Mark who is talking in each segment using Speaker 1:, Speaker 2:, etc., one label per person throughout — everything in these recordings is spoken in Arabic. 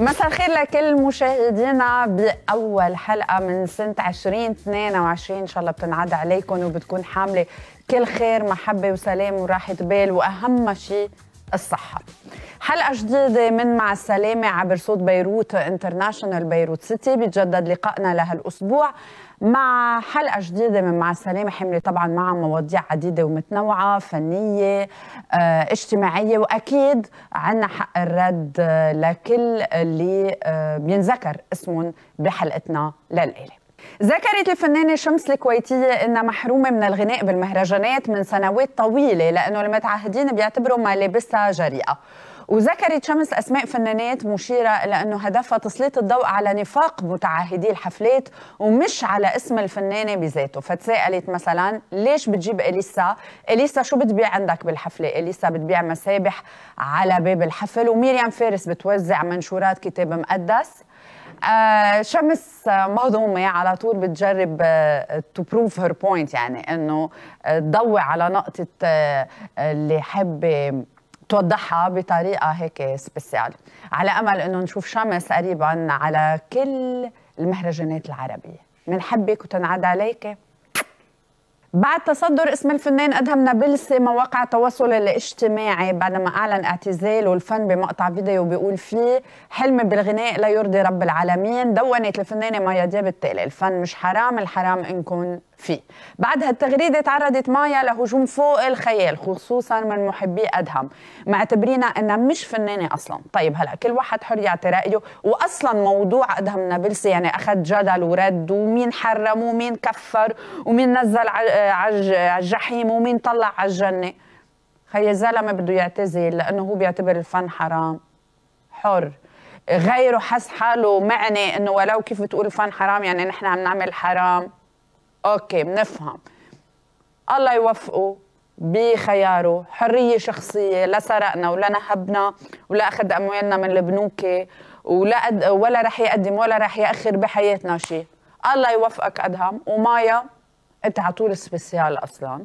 Speaker 1: مساء الخير لكل مشاهدينا باول حلقه من سنه 2022 ان شاء الله بتنعاد عليكم وبتكون حامله كل خير محبه وسلام وراحه بال واهم شيء الصحه. حلقة جديدة من مع السلامة عبر صوت بيروت انترناشونال بيروت سيتي بيتجدد لقائنا لهالأسبوع مع حلقه جديده من مع السلامه حمله طبعا مع مواضيع عديده ومتنوعه فنيه آه، اجتماعيه واكيد عندنا حق الرد آه، لكل اللي آه، بينذكر اسمهم بحلقتنا للإله ذكرت الفنانة شمس الكويتية إنها محرومة من الغناء بالمهرجانات من سنوات طويلة لأنه المتعهدين بيعتبروا ملابسها جريئة وذكرت شمس أسماء فنانات مشيرة إلى أنه هدفها تسليط الضوء على نفاق متعهدي الحفلات ومش على اسم الفنانة بذاته فتساءلت مثلا ليش بتجيب إليسا إليسا شو بتبيع عندك بالحفلة إليسا بتبيع مسابح على باب الحفل وميريام فارس بتوزع منشورات كتاب مقدس آه شمس مهضومة على طول بتجرب تو بروف هير بوينت يعني انه آه، تضوي على نقطة آه، اللي حابة توضحها بطريقه هيك سبيسيال على امل انه نشوف شمس قريبا على كل المهرجانات العربيه منحبك وتنعد عليك بعد تصدر اسم الفنان ادهم نابلسي مواقع التواصل الاجتماعي بعدما اعلن اعتزاله الفن بمقطع فيديو بيقول فيه حلمي بالغناء لا يرضي رب العالمين دونت الفنانه مايا دياب التالي الفن مش حرام الحرام انكم فيه بعد هالتغريدة تعرضت مايا لهجوم فوق الخيال خصوصا من محبي أدهم معتبرينها أنها مش فنانة أصلا طيب هلأ كل واحد حر يعطي رأيه وأصلا موضوع أدهم نابلسي يعني أخذ جدل ورد ومين حرم ومين كفر ومين نزل على الجحيم ومين طلع على الجنة خي الزلمة بده يعتزل لأنه هو بيعتبر الفن حرام حر غيره حس حاله معني انه ولو كيف تقول فن حرام يعني نحن عم نعمل حرام اوكي بنفهم الله يوفقه بخياره حريه شخصيه لا سرقنا ولا نهبنا ولا اخذ اموالنا من البنوك ولا ولا رح يقدم ولا رح ياخر بحياتنا شيء الله يوفقك ادهم ومايا انت على طول سبيسيال اصلا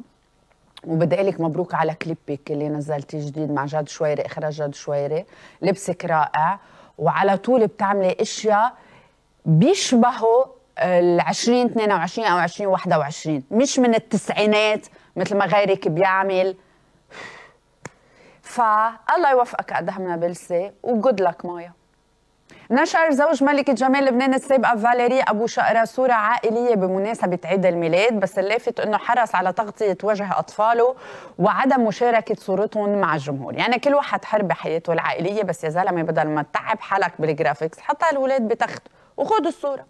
Speaker 1: وبدي لك مبروك على كليبك اللي نزلتي جديد مع جاد شويري اخراج جاد شويري لبسك رائع وعلى طول بتعملي اشياء بيشبهوا ال 20 22 او 20 21 مش من التسعينات مثل ما غيرك بيعمل فالله يوفقك أدهمنا نابلسي وجود لك مايا نشر زوج ملكة جمال لبنان السابقة فاليري أبو شقرة صورة عائلية بمناسبة عيد الميلاد بس اللافت أنه حرص على تغطية وجه أطفاله وعدم مشاركة صورتهم مع الجمهور يعني كل واحد حر بحياته العائلية بس يا زلمة بدل ما تتعب حالك بالجرافيكس حطها الولاد بتخت وخذ الصورة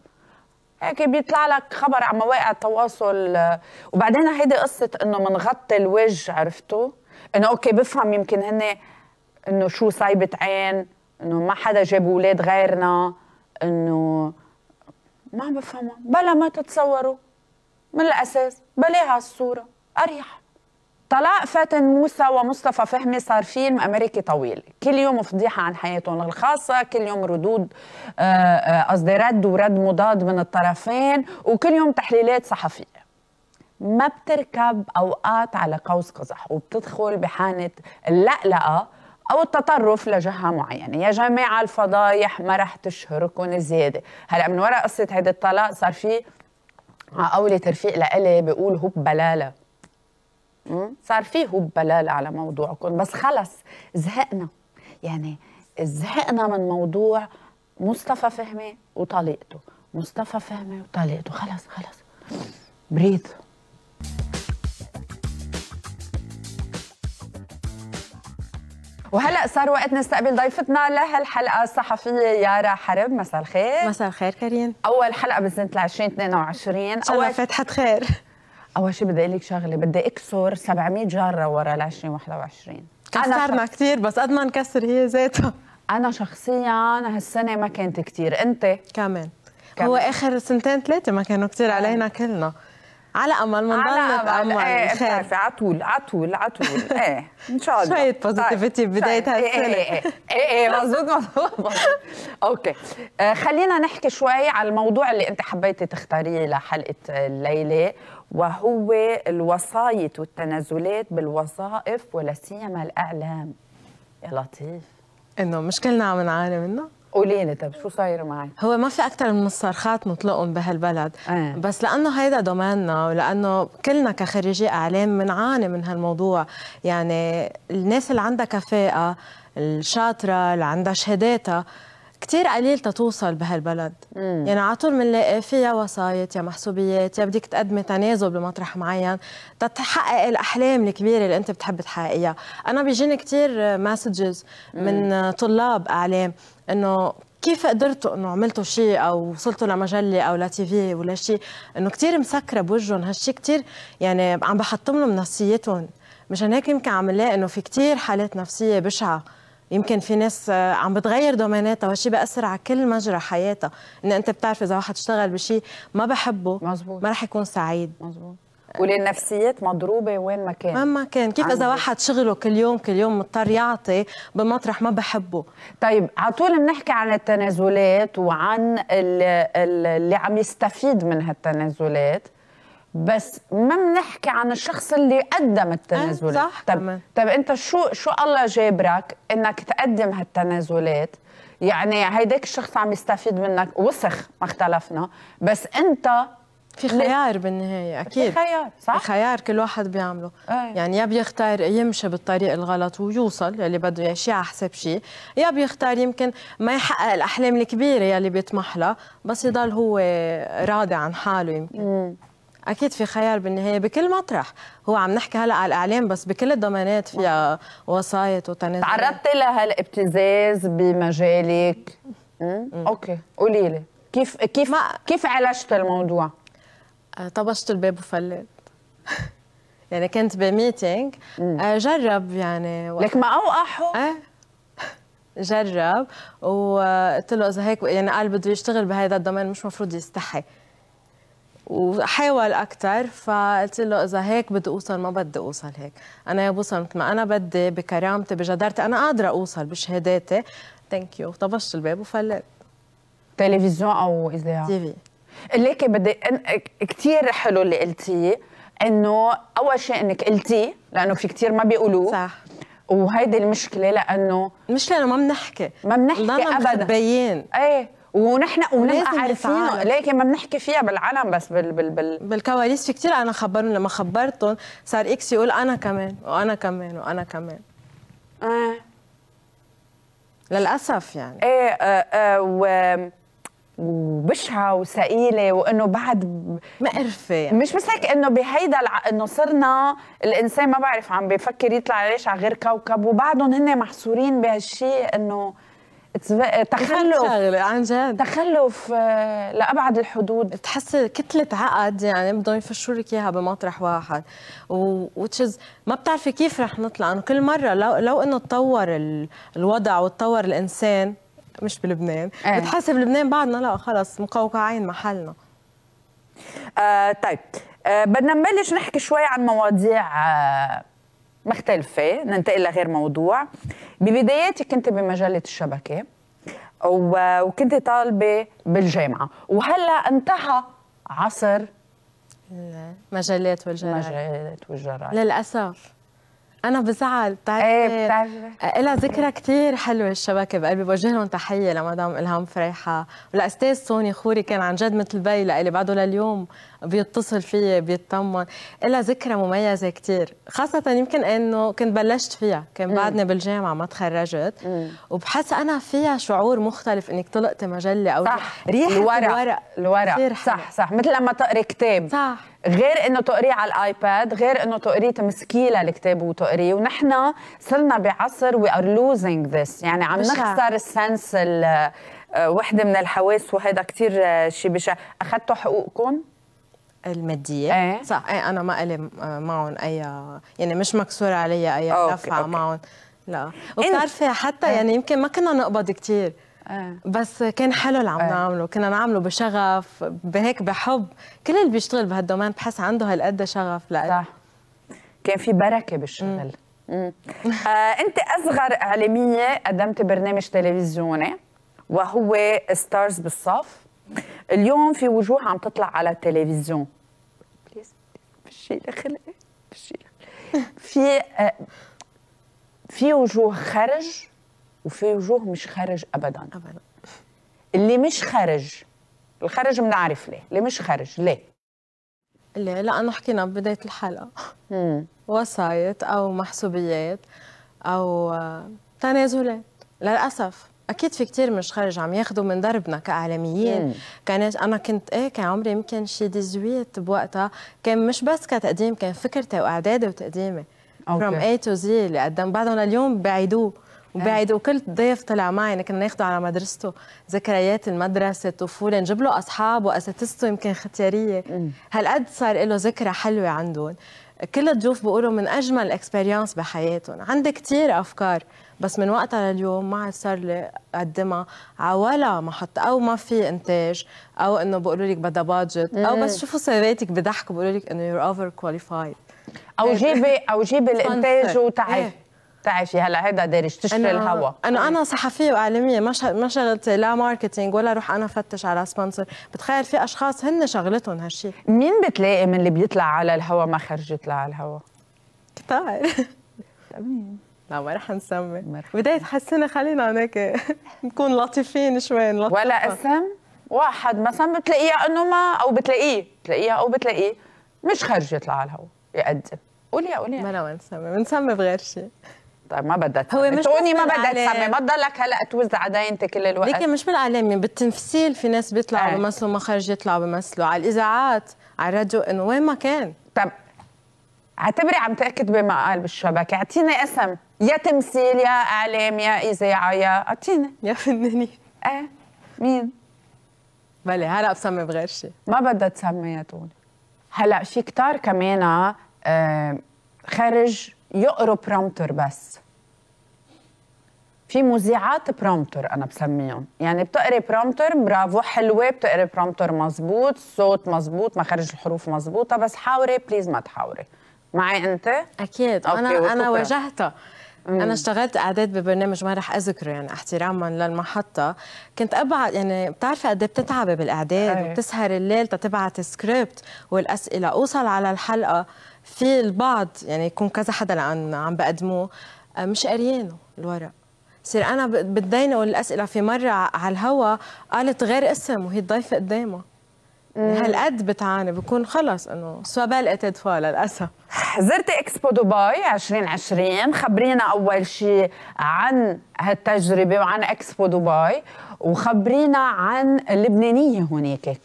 Speaker 1: هيك بيطلع لك خبر على مواقع التواصل وبعدين هيدي قصه انه منغطي الوجه عرفتوا انه اوكي بفهم يمكن هن انه شو صايبه عين انه ما حدا جاب اولاد غيرنا انه ما بفهمها بلا ما تتصوروا من الاساس بلاها الصوره اريح طلاق فاتن موسى ومصطفى فهمي صار فيلم امريكي طويل كل يوم فضيحه عن حياتهم الخاصه كل يوم ردود آه، آه، قصدي رد ورد مضاد من الطرفين وكل يوم تحليلات صحفيه ما بتركب اوقات على قوس قزح وبتدخل بحانه اللقلقه او التطرف لجهه معينه يا جماعه الفضايح ما رح تشهركم زياده هلا من وراء قصه هيدا الطلاق صار في قولة رفيق لإلي بيقول هوب بلاله صار فيه بلال على موضوعكم بس خلص زهقنا يعني زهقنا من موضوع مصطفى فهمي وطليقته مصطفى فهمي وطليقته خلص خلص بريد وهلا صار وقت نستقبل ضيفتنا لهالحلقه الصحفيه يارا حرب مساء الخير مساء الخير كريم اول حلقه بسنه 2022 اول فتحه خير اول شيء بدي اقول لك شغله بدي اكسر 700 جاره ورا ال 2021 كسرنا كثير بس قد ما نكسر هي ذاتها انا شخصيا هالسنه ما كانت كثير انت كمان هو اخر سنتين
Speaker 2: ثلاثه ما كانوا كثير علينا كلنا على امل على امل ايه خير على طول
Speaker 1: على طول على طول ايه ان شاء الله شويه بوزيتيفيتي طيب. بدايه طيب. إيه، هالسنه ايه ايه ايه, إيه، مظبوط مظبوط اوكي آه، خلينا نحكي شوي على الموضوع اللي انت حبيتي تختاريه لحلقه الليله وهو الوسايط والتنازلات بالوظائف ولا سيما الاعلام يا لطيف انه مش
Speaker 2: كلنا عم نعاني منه
Speaker 1: قولي لي طب شو صاير معك؟
Speaker 2: هو ما في أكثر من الصرخات نطلقهم بهالبلد، آه. بس لأنه هيدا دوماننا ولأنه كلنا كخريجي إعلام بنعاني من هالموضوع، يعني الناس اللي عندها كفاءة الشاطرة اللي عندها شهاداتها كثير قليل تتوصل بهالبلد مم. يعني على طول بنلاقي فيها وسايط يا محسوبيات يا بدك تقدمي تنازل بمطرح معين تتحقق الاحلام الكبيره اللي انت بتحب تحققيها انا بيجيني كثير مسجز من طلاب اعلام انه كيف قدرتوا انه عملتوا شيء او وصلتوا لمجله او لتي في ولا شيء انه كثير مسكره بوجههم هالشيء كثير يعني عم بحطم لهم نفسيتهم مشان هيك يمكن عم نلاقي انه في كثير حالات نفسيه بشعه يمكن في ناس آه، عم بتغير دوميناتها وهالشيء بأثر على كل مجرى حياتها ان انت بتعرف اذا واحد اشتغل بشيء ما بحبه مزبوط. ما رح يكون سعيد مزبوط.
Speaker 1: وللنفسيات مضروبه وين ما كان وين ما
Speaker 2: كان كيف اذا واحد شغله كل يوم كل يوم مضطر يعطي بمطرح ما بحبه
Speaker 1: طيب على طول بنحكي عن التنازلات وعن اللي عم يستفيد من هالتنازلات بس ما بنحكي عن الشخص اللي قدم التنازلات صح طب طب انت شو شو الله جابرك انك تقدم هالتنازلات يعني هيداك الشخص عم يستفيد منك وسخ ما اختلفنا بس انت في خيار بالنهاية أكيد في خيار صح؟ في خيار كل واحد بيعمله
Speaker 2: أي. يعني يا بيختار يمشي بالطريق الغلط ويوصل يلي بده إياه شيء على حساب شيء يا بيختار يمكن ما يحقق الأحلام الكبيرة يلي بيطمح لها بس يضل هو راضي عن حاله يمكن م. اكيد في خيار بالنهايه بكل مطرح هو عم نحكي هلا على الاعلام بس بكل الضمانات فيها وسايط وتنازل تعرضتي لهالابتزاز
Speaker 1: بمجالك اوكي قولي لي كيف كيف ما كيف عالجت الموضوع آه، طبشت الباب وفلت يعني كنت
Speaker 2: بميتينغ آه، جرب يعني وقت. لك ما اوقحوا أه؟ جرب وقلت له اذا هيك يعني قال بده يشتغل بهذا الضمان مش مفروض يستحي وحاول اكثر فقلت له اذا هيك بدي اوصل ما بدي اوصل هيك انا يا بوصل مثل ما انا بدي بكرامتي بجدارتي انا قادره اوصل بشهاداتي
Speaker 1: ثانك يو طبشت الباب وفلت تلفزيون او اذاعه تي في ليكي بدي كثير حلو اللي قلتيه انه اول شيء انك قلتيه لانه في كثير ما بيقولوه صح وهيدي المشكله لانه مش لانه ما بنحكي ما بنحكي ابدا مخبيين ايه ونحن ونبقى عارفين لكن ما بنحكي فيها
Speaker 2: بالعالم بس بال بال بال بالكواليس في كثير انا خبرهم لما خبرتهم صار اكس يقول انا كمان وانا كمان وانا كمان
Speaker 1: ايه للاسف يعني ايه آه آه و وبشعه وثقيله وانه بعد مقرفه يعني. مش بس هيك انه بهيدا الع... انه صرنا الانسان ما بعرف عم بفكر يطلع ليش على غير كوكب وبعدهم هن محصورين بهالشيء انه Eh, تخلف عن جد تخلف آه، لابعد الحدود
Speaker 2: بتحس كتله عقد يعني بدهم يفشوا لك اياها بمطرح واحد وتشز ما بتعرفي كيف رح نطلع انه كل مره لو لو انه تطور الوضع وتطور الانسان
Speaker 1: مش بلبنان
Speaker 2: أه. بتحسي بلبنان بعدنا لا خلص مقوقعين محلنا
Speaker 1: آه طيب آه بدنا نبلش نحكي شوي عن مواضيع آه مختلفة ننتقل لغير موضوع ببداياتي كنت بمجله الشبكه وكنت طالبه بالجامعه وهلا انتهى عصر المجلات والجرايد والجرايد
Speaker 2: للاسف انا بزعل بتعرفي طيب، ايه بتعرفي آه، لها ذكرى كثير حلوه الشبكه بقلبي بوجه لهم تحيه لمدام الهام فريحه والاستاذ سوني خوري كان عن جد مثل بي لإلي بعده لليوم بيتصل فيي بيطمن لها ذكرى مميزه كثير خاصه يمكن انه كنت بلشت فيها كان بعدني بالجامعه ما تخرجت وبحس انا
Speaker 1: فيها شعور مختلف انك طلقتي مجله او صح ريحه الورق الورق, الورق. صح صح مثل لما تقري كتاب صح غير انه تقريه على الايباد غير انه تقريه تمسكيه للكتاب وتقريه ونحن صرنا بعصر وي ار لوزينج ذس يعني عم نخسر السنس آه، وحده من الحواس وهذا كثير آه، شيء بشع اخذتوا حقوقكم المادية ايه؟ صح ايه انا ما الي آه، معهم اي يعني
Speaker 2: مش مكسور علي اي دفعة معهم لا وبتعرفي حتى إيه. يعني يمكن ما كنا نقبض كثير آه. بس كان حلو اللي عم آه. نعمله كنا نعمله بشغف بهيك بحب كل اللي بيشتغل بهالدومين بحس عنده هالقد شغف لا صح كان في بركه
Speaker 1: بالشغل آه انت اصغر اعلاميه قدمت برنامج تلفزيوني وهو ستارز بالصف اليوم في وجوه عم تطلع على التلفزيون بليز بالشيء خلقي في آه، في وجوه خرج وفي وجوه مش خارج ابدا ابدا اللي مش خارج الخارج بنعرف ليه اللي مش خارج ليه ليه لانه حكينا ببدايه الحلقه وسايط
Speaker 2: او محسوبيات او آه، تنازلات للاسف اكيد في كثير مش خارج عم ياخذوا من دربنا كاعلاميين كانت انا كنت ايه كان عمري يمكن شي 18 بوقتها كان مش بس كتقديم كان فكرتي واعدادي وتقديمي
Speaker 1: فروم اي تو
Speaker 2: زي اللي قدم بعدهم لليوم بعيدوه وبعد وكل ضيف طلع معي كنا ناخذه على مدرسته ذكريات المدرسه الطفوله نجيب له اصحاب واساتذته يمكن ختياريه هالقد صار له ذكرى حلوه عندهم كل الضيوف بيقولوا من اجمل اكسبيرينس بحياتهم عندي كثير افكار بس من وقتها لليوم ما عاد صار لي اقدمها على ولا محطه او ما في انتاج او انه بيقولوا لك بدها بادجت او بس شوفوا سيراتك بضحكوا بيقولوا لك انه يور اوفر كواليفايد او جيبي او جيبي الانتاج وتعي إيه.
Speaker 1: تعشي هلا هيدا دارج تشتري الهوا
Speaker 2: انا أمم. انا صحفيه واعلاميه ما ما شغلتي لا ماركتينج ولا روح انا فتش على سبونسر بتخيل في اشخاص هن
Speaker 1: شغلتهم هالشيء مين بتلاقي من اللي بيطلع على الهوا ما خرج يطلع على الهوا كتار لا ما
Speaker 2: رح نسمي
Speaker 1: بداية حسنا خلينا هناك نكون لطيفين شوي لطيفة. ولا اسم واحد مثلا بتلاقيها انه ما او بتلاقيه بتلاقيها او بتلاقيه مش خارج يطلع على الهواء يقدم قولي قولي ما انا نسمي بنسمي بغير شيء طيب ما بدها هو مش توني ما بدها تسمي ما تضلك هلا توزع دينتك كل الوقت لكن مش
Speaker 2: بالاعلام يعني بالتمثيل في ناس بيطلعوا آه. ما مخارج يطلعوا بمثلوا على
Speaker 1: الاذاعات على الراديو انه وين ما كان طب اعتبري عم تاكد بما قال بالشبكه اعطيني اسم يا تمثيل يا اعلام يا اذاعه يا اعطيني يا فنانين ايه مين بلي هلا بسمي بغير شيء ما بدها تسمي يا توني هلا في كتار كمان آه خارج يقروا برومتر بس في مذيعات برومتر انا بسميهم يعني بتقري برومتر برافو حلوه بتقري برومتر مزبوط صوت مزبوط مخارج الحروف مزبوطه بس حاوري بليز ما تحاوري معي انت اكيد
Speaker 2: أوكي. انا انا واجهتها انا اشتغلت اعداد ببرنامج ما رح اذكره يعني احتراما للمحطه كنت ابعت يعني بتعرفي قد إيه بتتعبي بالاعداد وبتسهر الليل تتبعت سكريبت والاسئله اوصل على الحلقه في البعض يعني يكون كذا حدا لان عم بقدموه آه، مش قريانه الورق صير انا بتضايق الاسئله في مره على الهوا قالت غير اسم وهي الضيفه قدامها يعني هالقد
Speaker 1: بتعاني بكون خلص انه سوابال اتدفا للاسف زرت اكسبو دبي 2020 خبرينا اول شيء عن هالتجربه وعن اكسبو دبي وخبرينا عن اللبنانيه هناك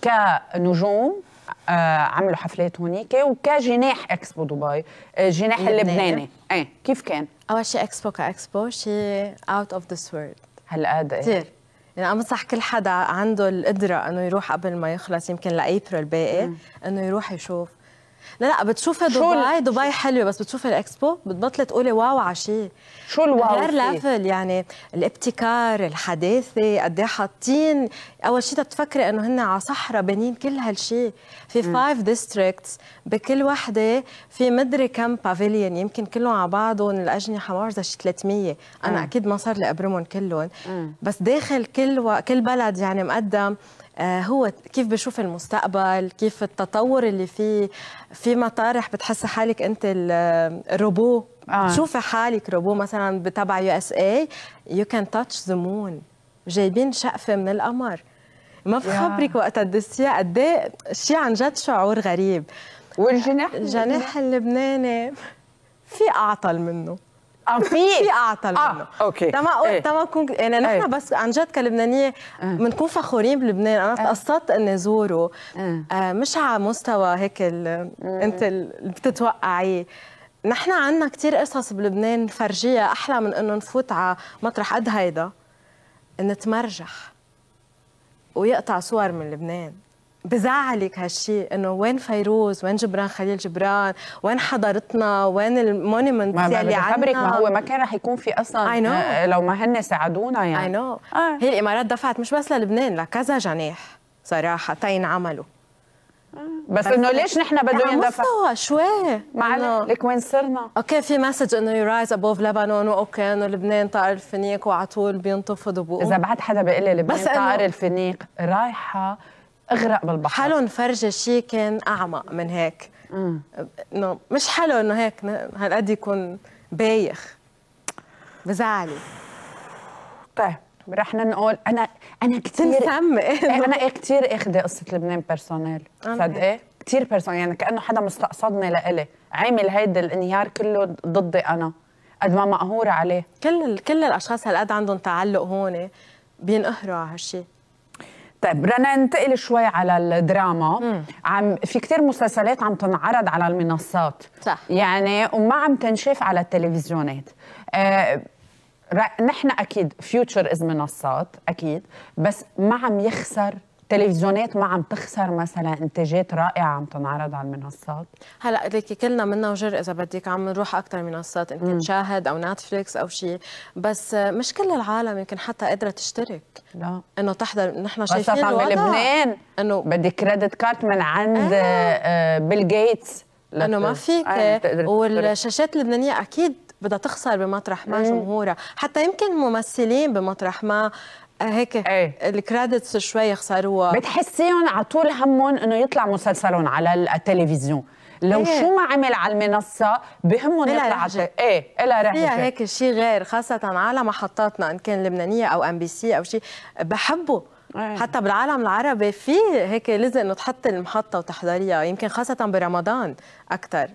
Speaker 1: كنجوم آه، عملوا حفلات هونيك وكجناح اكسبو دبي الجناح آه، اللبناني ايه كيف كان؟ اول شيء اكسبو كاكسبو شيء اوت اوف ذس وورلد هلا قد
Speaker 2: كثير يعني عم بنصح كل حدا عنده القدره انه يروح قبل ما يخلص يمكن لابريل باقي انه يروح يشوف لا لا بتشوفي دبي دبي حلوه بس بتشوفي الاكسبو بتبطلي تقولي واو على شيء شو الواو غير ليفل يعني الابتكار الحداثه قد ايه حاطين اول شيء تتفكري انه هن على صحراء بانين كل هالشيء في فايف ديستريكتس بكل وحده في مدري كم بافيليون يمكن كلهم على بعضهم الاجنحه معرضه شيء 300 انا م. اكيد ما صار لي ابرمهم كلهم بس داخل كل و... كل بلد يعني مقدم آه، هو كيف بشوف المستقبل كيف التطور اللي فيه في مطارح بتحسي حالك انت الروبو آه. تشوفي حالك روبو مثلا بتبع يو اس اي يو كان تاتش ذا مون جايبين شقفه من القمر ما بخبرك وقت قد ايه شيء عن جد شعور غريب والجناح الجناح اللبناني في اعطل منه
Speaker 1: اه في اعطى منه آه، اوكي تما ايه.
Speaker 2: تما كون يعني نحن ايه. بس عن جد كلبنانيه بنكون إيه. فخورين بلبنان انا إيه. تقصدت اني زوره إيه. آه مش على مستوى هيك ال... انت اللي بتتوقعيه نحن عندنا كثير قصص بلبنان فرجية أحلى من إنه نفوت على مطرح قد هيدا نتمرجح ويقطع صور من لبنان بزعلك هالشيء انه وين فيروز وين جبران خليل جبران وين حضارتنا وين المونيمنت اللي عندنا خبرك ما هو ما كان رح يكون في اصلا آه، لو ما هن ساعدونا يعني اي نو آه. هي الامارات دفعت مش بس للبنان لكذا جناح صراحه تينعملوا
Speaker 1: بس, آه. بس انه ليش نحن بدنا ندفع؟
Speaker 2: مستوى شوي معنا لك وين صرنا اوكي في مسج انه يو رايز ابوف لبنان واوكي انه لبنان طائر الفنيق وعلى طول بينتفض وبقوم اذا بعد حدا بيقول لي لبنان طائر الفنيق رايحه اغرق بالبحر حلو نفرجي شيء كان اعمق من هيك انه مش حلو انه هيك هالقد
Speaker 1: يكون بايخ بزعلي طيب رح ننقل انا انا كثير إيه، انا إيه، كثير اخذه قصه لبنان بيرسونيل صدقي كثير بيرسونيل يعني كانه حدا مستقصدني لإلي عامل هيدا الانهيار كله ضدي انا قد ما مقهوره عليه كل كل الاشخاص هالقد عندهم تعلق هون بينقهروا على هالشيء طيب رنا ننتقل شوي على الدراما مم. عم في كثير مسلسلات عم تنعرض على المنصات صح يعني وما عم تنشاف على التلفزيونات آه نحن اكيد فيوتشر از منصات اكيد بس ما عم يخسر تلفزيونات ما عم تخسر مثلا انتاجات رائعه عم تنعرض على المنصات
Speaker 2: هلا ليك كلنا منا وجر اذا بدك عم نروح اكثر منصات ان كان شاهد او نتفليكس او شيء بس مش كل العالم يمكن حتى قادره تشترك لا انه تحضر نحن شايفين خاصه بلبنان
Speaker 1: انه بدي كريدت كارت من عند آه. بيل آه، جيتس انه ما فيك آه، يعني والشاشات اللبنانيه
Speaker 2: اكيد بدها تخسر بمطرح ما جمهورها حتى يمكن ممثلين بمطرح ما آه، هيك ايه الكريدتس شوي خسروها
Speaker 1: بتحسيهم على طول همهم انه يطلع مسلسلهم على التلفزيون لو إيه. شو ما عمل على المنصه بهمهم يطلع ايه إلها رحله فيها هيك
Speaker 2: شيء غير خاصه على محطاتنا ان كان لبنانيه او ام بي سي او شيء بحبه أيه. حتى بالعالم العربي في هيك لازم انه تحط المحطه
Speaker 1: وتحضريها يمكن خاصه برمضان اكثر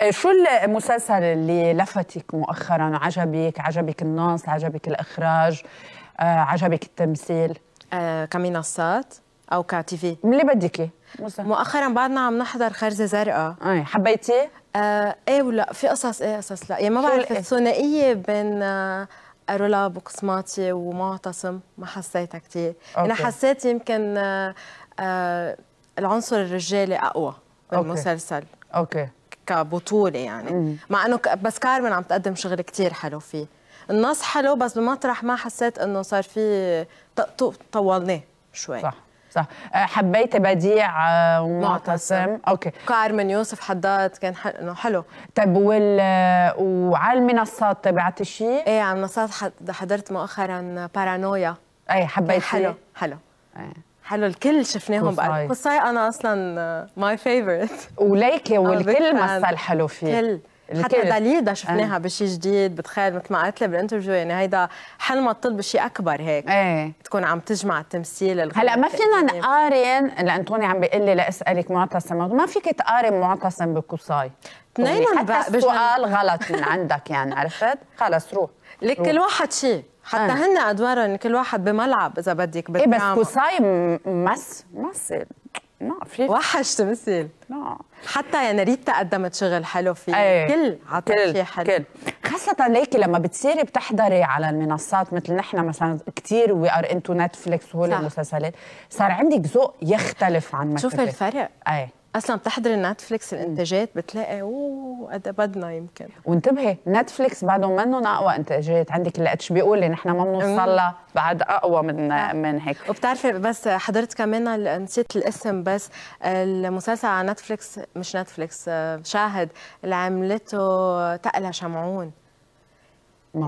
Speaker 1: إيه، شو المسلسل اللي لفتك مؤخرا وعجبك عجبك النص عجبك الاخراج آه، عجبك التمثيل آه، كمنصات الصاد او كاتيفي اللي بدك
Speaker 2: مؤخرا بعدنا عم نحضر خرزه زرقاء اي حبيتيه؟ آه ايه ولا في قصص ايه قصص لا يعني ما بعرف الثنائيه بين آه رولا بقسماطي ومعتصم ما حسيتها كثير انا حسيت يمكن آه آه العنصر الرجالي اقوى بالمسلسل اوكي, أوكي. كبطوله يعني مم. مع انه بس كارمن عم تقدم شغل كثير حلو فيه النص حلو بس بمطرح ما حسيت انه صار في طولناه شوي صح صح آه، حبيت بديع آه، معتصم اوكي قعر من يوسف حداد كان حلو, حلو. طيب وال وعلى المنصات تبعت شيء؟ ايه على المنصات حضرت مؤخرا بارانويا ايه حبيت حلو حلو ايه. حلو الكل شفناهم بقى قصاي انا اصلا ماي فيفورت وليكي والكل مثل حلو فيه كل حتى داليدا شفناها آه. بشيء جديد بتخيل مثل ما قالت لي بالانترفيو يعني هيدا حلم تطل بشيء اكبر هيك ايه تكون عم تجمع التمثيل هلا ما فينا
Speaker 1: نقارن لانتوني عم بيقول لي لاسالك معتصم ما فيك تقارن معتصم بقصاي اثنين حتى السؤال غلط من عندك يعني عرفت خلص روح لك كل واحد شيء حتى آه. هن ادوارهم كل واحد بملعب اذا بدك بالدراما ايه بس قصاي مس مس وحش نعم حتى يا ريتا قدمت شغل حلو فيه أيه. كل عطت شيء حلو كل. خاصة ليكي لما بتصيري بتحضري على المنصات مثل نحن مثلا كثير وي ار انتو نتفليكس وهول المسلسلات صار عندك ذوق يختلف عن ما شوفي الفرق ايه اصلا بتحضري نتفليكس الانتاجات بتلاقي اوه قد بدنا يمكن وانتبهي نتفليكس بعدهم منهم اقوى انتاجات عندك اللي اتش بي او اللي نحن ما بنوصل بعد اقوى
Speaker 2: من آه. من هيك وبتعرفي بس حضرت كمان نسيت الاسم بس المسلسل على نتفليكس مش نتفليكس آه، شاهد اللي عملته تقلى شمعون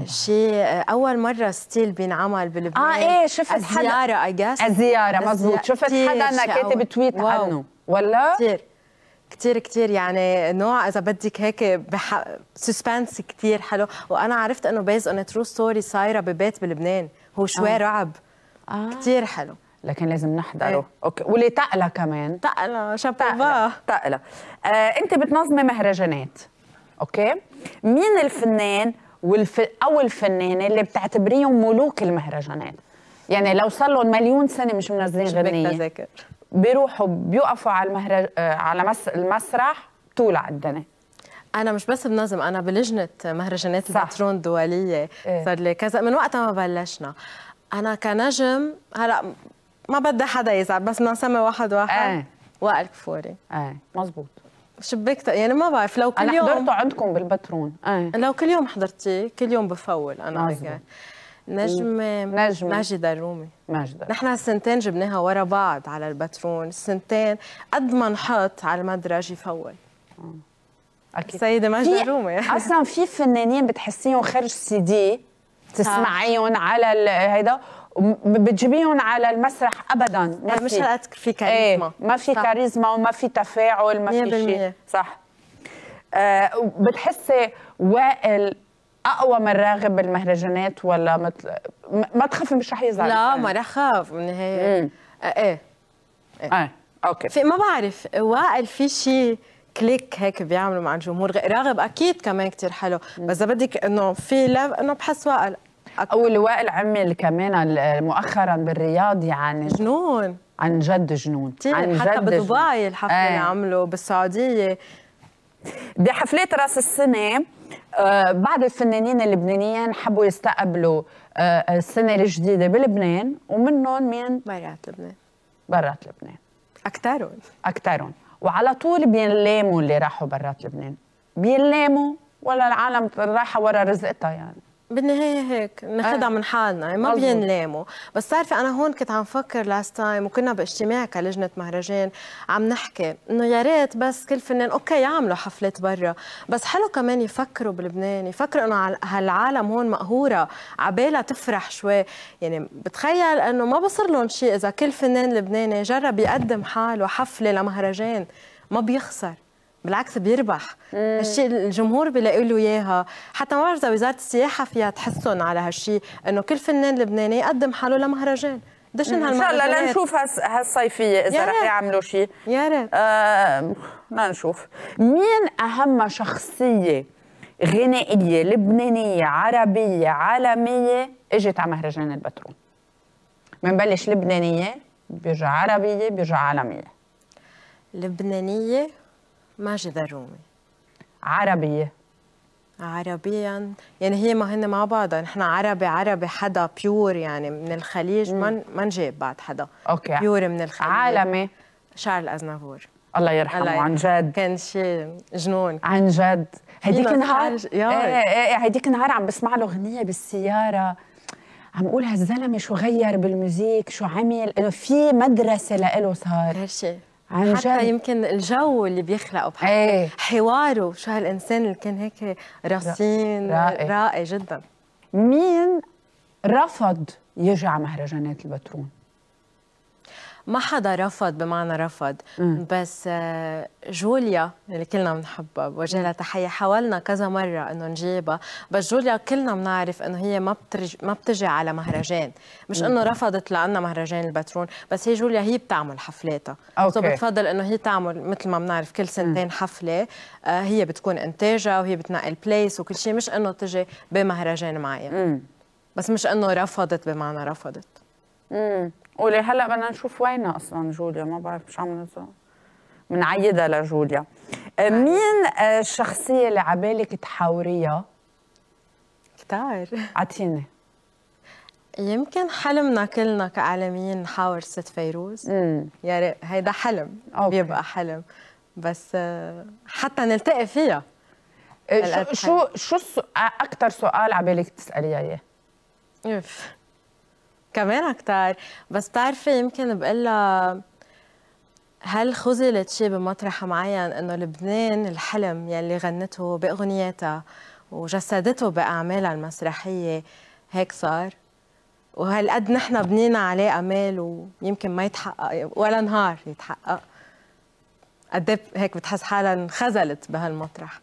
Speaker 2: شيء آه، اول مره ستيل بينعمل بلبنان اه ايه شفت حدا زياره اي جاس زياره مزبوط شفت حدا انا كاتب تويت عنه ولا كثير كثير كثير يعني نوع اذا بدك هيك بح... سسبنس كثير حلو وانا عرفت انه بيز اون ترو ستوري صايره ببيت بلبنان هو شوي آه. رعب
Speaker 1: آه. كثير حلو لكن لازم نحضره ايه. اوكي واللي تقلة كمان تقلة شابوبا تقلة آه انت بتنظمي مهرجانات اوكي مين الفنان والف... او الفنانه اللي بتعتبريهم ملوك المهرجانات يعني لو صار لهم مليون سنه مش منزلين غنيه بيروحوا بيوقفوا على المهرج آه، على المسرح طول الدنيا انا مش بس بنظم انا بلجنه
Speaker 2: مهرجانات الباترون الدوليه إيه. صار لي كذا من وقتها ما بلشنا انا كنجم هلا ما بدي حدا يزعل بس بدنا نسمي واحد واحد ايه وائل كفوري ايه مزبوط شبيك يعني ما بعرف لو كل أنا يوم انا حضرته
Speaker 1: عندكم بالباترون ايه
Speaker 2: لو كل يوم حضرتي كل يوم بفول انا مزبوط.
Speaker 1: نجمة نجمة ماجدة الرومي ماجدة
Speaker 2: نحن السنتين جبناها ورا بعض على الباترون السنتين قد ما نحط على المدرج يفول اكيد السيدة ماجدة الرومي اصلا في
Speaker 1: فنانين بتحسيهم خارج سي دي تسمعيهم على هيدا بتجيبيهم على المسرح ابدا ما مش هالقد في كاريزما ايه ما في كاريزما وما في تفاعل ما في شيء صح أه بتحسي وائل اقوى من راغب بالمهرجانات ولا مثل ما تخافي مش رح يزعل لا آه. ما رح خاف بالنهايه ايه ايه آه، اوكي في ما بعرف
Speaker 2: وائل في شيء كليك هيك بيعملوا مع الجمهور راغب اكيد كمان كتير حلو
Speaker 1: بس اذا بدك انه في لف انه بحس وائل او اللي وائل عمل كمان مؤخرا بالرياض يعني جنون عن جد جنون عن جد حتى بدبي الحفله آه. اللي عمله بالسعوديه بحفلات راس السنه آه، بعض الفنانين اللبنانيين حبوا يستقبلوا آه، السنه الجديده بلبنان ومنهم مين؟ برات لبنان برات لبنان اكثرهم اكثرهم وعلى طول بينلاموا اللي راحوا برات لبنان بينلاموا ولا العالم رايحه ورا رزقتها يعني بالنهايه هيك نخدع آه. من حالنا يعني ما بينلاموا
Speaker 2: بس تعرفي انا هون كنت عم فكر لاست تايم وكنا باجتماع كلجنه مهرجان عم نحكي انه يا ريت بس كل فنان اوكي يعملوا حفلات برا بس حلو كمان يفكروا بلبنان يفكروا انه هالعالم هون مقهوره عبالها تفرح شوي يعني بتخيل انه ما بصير لهم شيء اذا كل فنان لبناني جرب يقدم حاله حفله لمهرجان ما بيخسر بالعكس بيربح هالشيء الجمهور بيلاقي له اياها حتى ما بعرف وزاره السياحه فيها تحسن على هالشيء انه كل فنان لبناني يقدم حاله لمهرجان دشن ان شاء الله لنشوف
Speaker 1: هالصيفيه اذا رح يعملوا شيء يا ريت آه ما نشوف مين اهم شخصيه غنائيه لبنانيه عربيه عالميه اجت على مهرجان البترول بنبلش لبنانيه بيرجع عربيه بيرجع عالميه لبنانيه ماجدة رومي عربية
Speaker 2: عربيا يعني هي ما هن مع بعضها نحن عربي عربي حدا بيور يعني من الخليج ما ما نجيب بعد حدا اوكي بيور من الخليج عالمي شارل ازنافور
Speaker 1: الله يرحمه عن جد كان شيء جنون عن جد هديك نهار هديك إيه، إيه، إيه، نهار عم بسمع له اغنيه بالسياره عم اقول هالزلمه شو غير بالموزيك شو عمل انه في مدرسه لإله صار هالشيء عشان حتى يمكن
Speaker 2: الجو اللي بيخلقه بحق ايه. حواره شو هالانسان اللي كان هيك رصين رائع.
Speaker 1: رائع جدا مين رفض يجي على مهرجانات البترون
Speaker 2: ما حدا رفض بمعنى رفض مم. بس آه، جوليا اللي كلنا بنحبها بوجه لها تحيه حاولنا كذا مره انه نجيبها بس جوليا كلنا بنعرف انه هي ما بترج... ما بتجي على مهرجان مش انه رفضت لأن مهرجان البترون بس هي جوليا هي بتعمل حفلاتها سو بتفضل انه هي تعمل مثل ما بنعرف كل سنتين حفله آه، هي بتكون انتاجها وهي بتنقي بليس وكل شيء مش انه تجي بمهرجان معين بس مش انه رفضت بمعنى رفضت
Speaker 1: امم قولي هلا بدنا نشوف وينها اصلا جوليا ما بعرف شو عم بنعيدها لجوليا آه، نعم. مين آه، الشخصيه اللي على بالك تحاوريها؟ كتار اعطيني يمكن حلمنا
Speaker 2: كلنا كاعلاميين نحاور ست فيروز امم يا هيدا حلم أوكي. بيبقى حلم
Speaker 1: بس آه، حتى نلتقي فيها شو شو اكثر سؤال على بالك تساليها اياه؟ كمان
Speaker 2: اكثر بس بتعرفي يمكن بقلها هل خذلت شيء بمطرح معين انه لبنان الحلم يلي غنته باغنياتها وجسدته باعمالها المسرحيه هيك صار وهالقد نحن بنينا عليه امال ويمكن ما يتحقق ولا نهار يتحقق
Speaker 1: قد إيه هيك بتحس حالها انخذلت بهالمطرح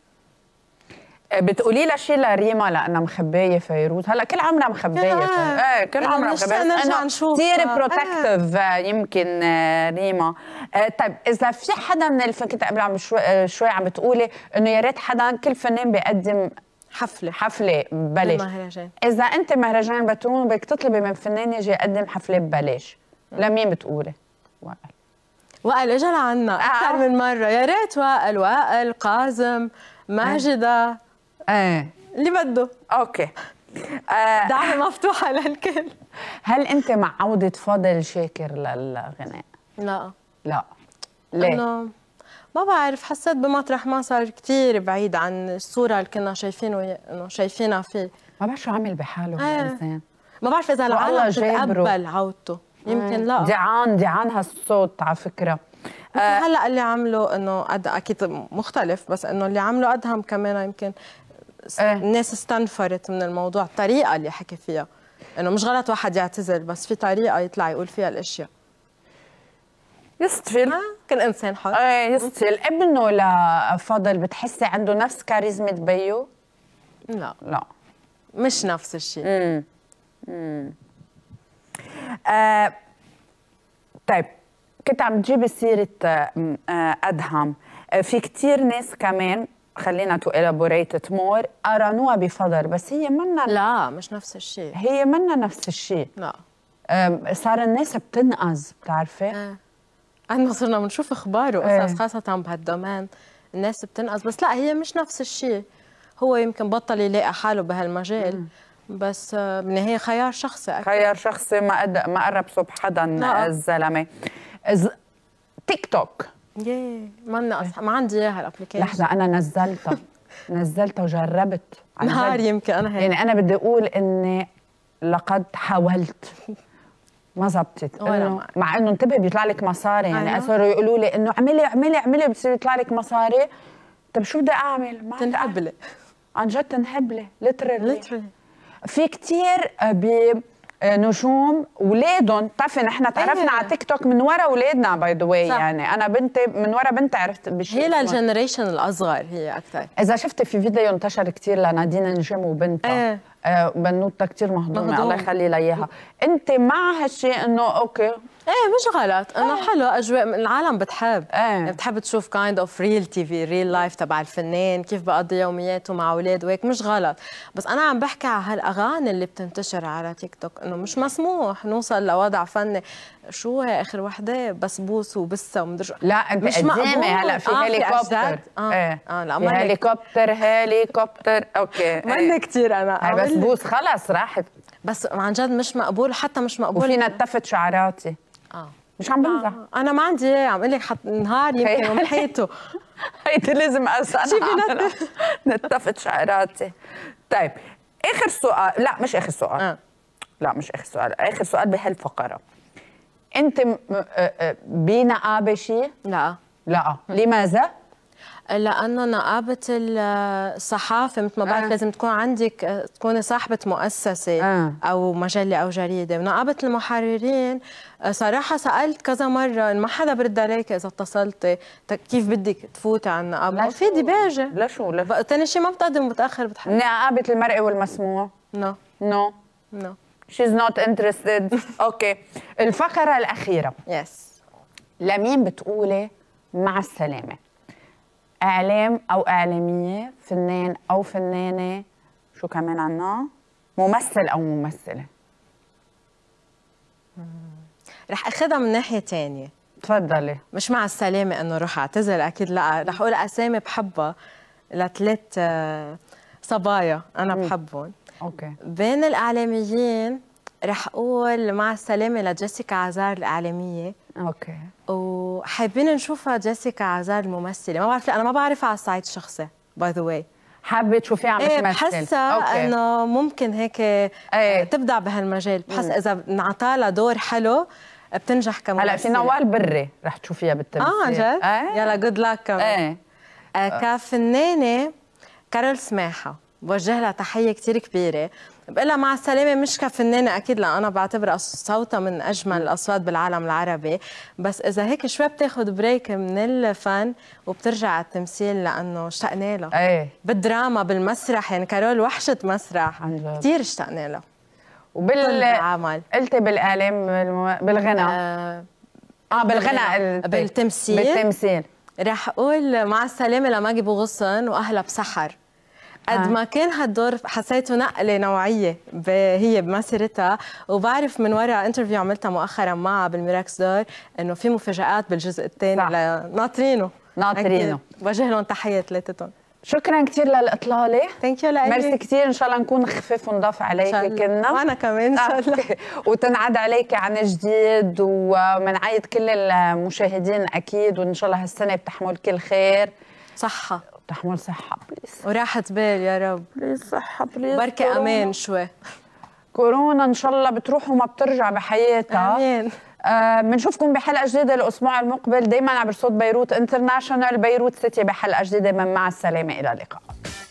Speaker 1: بتقولي لها شيء لريما لانها مخبايه فيروز هلا كل عمرها مخبايه آه. ايه كل يعني عمرها مخبايه انه كثير بروتكتيف يمكن آه، ريما آه، طيب اذا في حدا من الفن كنت قبل عم شوي, آه، شوي عم بتقولي انه يا ريت حدا كل فنان بيقدم حفله حفله ببلاش اذا انت مهرجان بتروم بدك تطلبي من فنان يجي يقدم حفله ببلاش لمين بتقولي؟ وائل وائل اجى لعنا اكثر من
Speaker 2: مره يا ريت وائل وائل قازم ماجده ايه
Speaker 1: اللي بده اوكي
Speaker 2: آه مفتوحة للكل
Speaker 1: هل أنت مع عودة فاضل شاكر للغناء؟ لا لا ليه؟ أنا
Speaker 2: ما بعرف حسيت بمطرح ما صار كثير بعيد عن الصورة اللي كنا شايفينه انه شايفينها فيه ما بعرف شو عمل بحاله آه. ما بعرف إذا العالم تقبل عودته يمكن آه. لا دعان دعان هالصوت على فكرة آه. هلا اللي عمله انه اكيد مختلف بس انه اللي عمله ادهم كمان يمكن إيه. الناس استنفرت من الموضوع الطريقه اللي حكي فيها انه مش غلط واحد يعتذر بس في طريقه يطلع يقول فيها الاشياء يسطفل
Speaker 1: كل انسان حر ايه يسطفل ابنه لفضل بتحسي عنده نفس كاريزما بيو؟ لا لا مش نفس الشيء امم امم آه طيب كنت عم تجيبي سيره آه, آه، ادهم آه، في كثير ناس كمان خلينا تو الابوريت مور قارنوها بفضل بس هي منا لا مش نفس الشيء هي منا نفس الشيء لا صار الناس بتنقز بتعرفي؟ ايه عندنا صرنا بنشوف اخبار وقصص ايه.
Speaker 2: خاصه بهالدومين الناس بتنقز بس لا هي مش نفس الشيء هو يمكن بطل يلاقي
Speaker 1: حاله بهالمجال بس بالنهايه خيار شخصي أكيد. خيار شخصي ما أد... ما صبح حدا الزلمه تيك توك ما
Speaker 2: منا إيه. ما عندي اياها الابلكيشن لحظه انا
Speaker 1: نزلتها نزلتها وجربت نهار يمكن انا هيك يعني انا بدي اقول اني لقد حاولت ما زبطت انه مع انه انتبه بيطلع لك مصاري يعني أيوه. صاروا يقولوا لي انه اعملي اعملي اعملي بصير يطلع لك مصاري طب شو بدي اعمل؟ ما تنهبلي عن جد تنهبلي ليترلي في كثير آه، ب آه، نجوم ولادهم بتعرفي نحن تعرفنا أيوة. على تيك توك من ورا ولادنا باي ذا واي يعني انا بنتي من ورا بنتي عرفت بشيء هي للجنريشن الاصغر هي اكثر اذا شفتي في فيديو انتشر كثير لنادين نجم وبنتها أيه. آه بنوتها كثير مهضومه الله يخلي لها اياها انت مع هالشيء انه اوكي ايه مش غلط انه إيه. حلو اجواء العالم بتحب ايه بتحب
Speaker 2: تشوف كايند اوف ريل تي في ريل لايف تبع الفنان كيف بقضي يومياته مع اولاده وهيك مش غلط بس انا عم بحكي على هالاغاني اللي بتنتشر على تيك توك انه مش مسموح نوصل لوضع فني شو هي اخر وحده بسبوس وبسه ومدري لا انت مش قدامي هلا في آه هليكوبتر اه إيه. اه لا في هليكوبتر هليكوبتر اوكي ماني إيه. كثير انا بسبوس خلص راحت بس عن جد مش مقبول حتى مش مقبول وفينا
Speaker 1: نتفت شعراتي آه. مش عم بمزح نعم. انا ما عندي اياه عم اقول لك حط نهار يمكن حياته هيدي لازم اسال نتفت شعراتي طيب اخر سؤال لا مش اخر سؤال آه. لا مش اخر سؤال اخر سؤال بهالفقره انت م... آه، بنقابه شيء لا لا
Speaker 2: لماذا لانه نقابه الصحافه مثل ما بعرف آه. لازم تكون عندك تكوني صاحبه مؤسسه آه. او مجله او جريده ونقابه المحررين صراحه سالت كذا مره ما حدا برد عليك اذا اتصلتي
Speaker 1: كيف بدك تفوتي على النقابه في ديباجه لا شو لا ثاني شيء ما بتقدم متاخر بتحكي نقابه المرئي والمسموع نو نو نو She's not interested. اوكي. الفقرة الأخيرة. يس. Yes. لمين بتقولي مع السلامة؟ اعلام او اعلاميه فنان او فنانه شو كمان عنا ممثل او ممثله
Speaker 2: رح اخذها من ناحيه ثانيه تفضلي مش مع السلامه انه رح اعتذر اكيد لا رح اقول اسامي بحبها لثلاث آه، صبايا انا بحبهم اوكي بين الاعلاميين رح اقول مع السلامه لجيسيكا عزار الاعلاميه اوكي وحابين نشوفها جيسيكا عزار الممثله ما بعرف لا انا ما بعرفها على الصعيد الشخصي باي ذا واي حابه تشوفيها عم إيه، تمثل ايه بحسها انه ممكن هيك ايه. آه، تبدع بهالمجال بحس اذا لها دور حلو بتنجح كممثله هلا في نوال بري
Speaker 1: رح تشوفيها بالتمثيل اه جد؟
Speaker 2: ايه. يلا جود لك كمان ايه. آه، كفنانه كارول سماحه بوجه لها تحيه كثير كبيره بقول مع السلامه مش كفنانه اكيد لان انا بعتبر صوتها من اجمل الاصوات بالعالم العربي بس اذا هيك شوي بتاخذ بريك من الفن وبترجع على التمثيل لانه اشتقنا لها ايه بالدراما بالمسرح يعني كارول
Speaker 1: وحشه مسرح كثير اشتقنا لها وبال قلتي بالاعلام بالغنى آه,
Speaker 2: اه بالغنى بالتمثيل بالتمثيل رح اقول مع السلامه لماجي بوغصن واهلا بسحر قد آه. ما كان هالدور حسيته نقله نوعيه هي بمسيرتها وبعرف من وراء انترفيو عملتها مؤخرا معها بالميراكس دور انه في مفاجات بالجزء الثاني ناطرينه ناطرينه بوجه لهم تحيه ثلاثتهم
Speaker 1: شكرا كثير للاطلاله ثانك يو ميرسي كثير ان شاء الله نكون خفيف ونضاف عليك كنا وانا كمان ان شاء آه. الله وتنعاد عليك عن جديد ومنعيد كل المشاهدين اكيد وان شاء الله هالسنه بتحمل كل خير صحه تحمل صحة بليز وراحة بال يا رب بليز صحة بليز بركة كورونا. أمان شوي كورونا إن شاء الله بتروح وما بترجع بحياتها آمين آه، بنشوفكم آه بحلقه جديده الاسبوع المقبل دائما عبر صوت بيروت انترناشونال بيروت سيتي بحلقه جديده من مع السلامه الى اللقاء